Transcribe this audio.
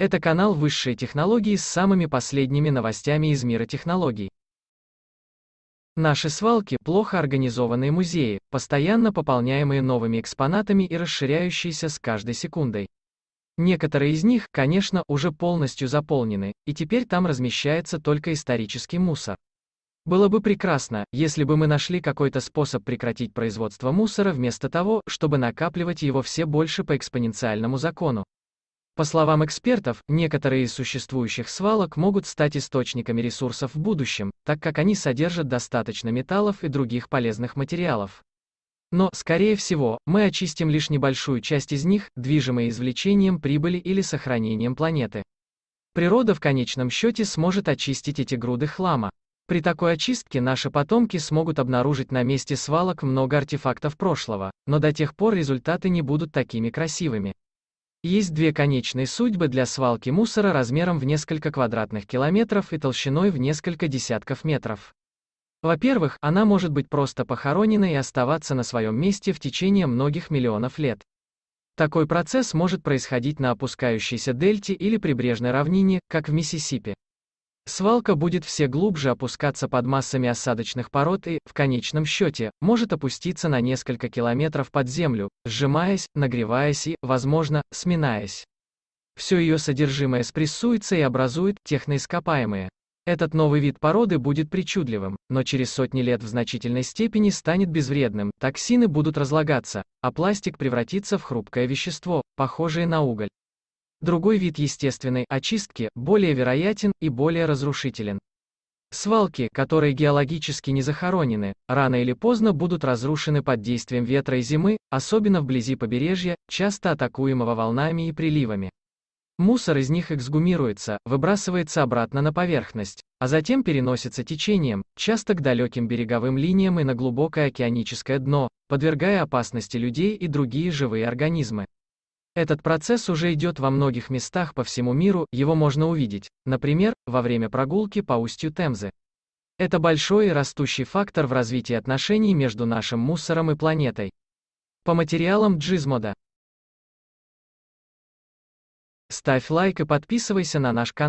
Это канал высшей технологии» с самыми последними новостями из мира технологий. Наши свалки – плохо организованные музеи, постоянно пополняемые новыми экспонатами и расширяющиеся с каждой секундой. Некоторые из них, конечно, уже полностью заполнены, и теперь там размещается только исторический мусор. Было бы прекрасно, если бы мы нашли какой-то способ прекратить производство мусора вместо того, чтобы накапливать его все больше по экспоненциальному закону. По словам экспертов, некоторые из существующих свалок могут стать источниками ресурсов в будущем, так как они содержат достаточно металлов и других полезных материалов. Но, скорее всего, мы очистим лишь небольшую часть из них, движимые извлечением прибыли или сохранением планеты. Природа в конечном счете сможет очистить эти груды хлама. При такой очистке наши потомки смогут обнаружить на месте свалок много артефактов прошлого, но до тех пор результаты не будут такими красивыми. Есть две конечные судьбы для свалки мусора размером в несколько квадратных километров и толщиной в несколько десятков метров. Во-первых, она может быть просто похоронена и оставаться на своем месте в течение многих миллионов лет. Такой процесс может происходить на опускающейся дельте или прибрежной равнине, как в Миссисипи. Свалка будет все глубже опускаться под массами осадочных пород и, в конечном счете, может опуститься на несколько километров под землю, сжимаясь, нагреваясь и, возможно, сминаясь. Все ее содержимое спрессуется и образует техноископаемые. Этот новый вид породы будет причудливым, но через сотни лет в значительной степени станет безвредным, токсины будут разлагаться, а пластик превратится в хрупкое вещество, похожее на уголь. Другой вид естественной очистки более вероятен и более разрушителен. Свалки, которые геологически не захоронены, рано или поздно будут разрушены под действием ветра и зимы, особенно вблизи побережья, часто атакуемого волнами и приливами. Мусор из них эксгумируется, выбрасывается обратно на поверхность, а затем переносится течением, часто к далеким береговым линиям и на глубокое океаническое дно, подвергая опасности людей и другие живые организмы. Этот процесс уже идет во многих местах по всему миру, его можно увидеть, например, во время прогулки по устью Темзы. Это большой и растущий фактор в развитии отношений между нашим мусором и планетой. По материалам Джизмода. Ставь лайк и подписывайся на наш канал.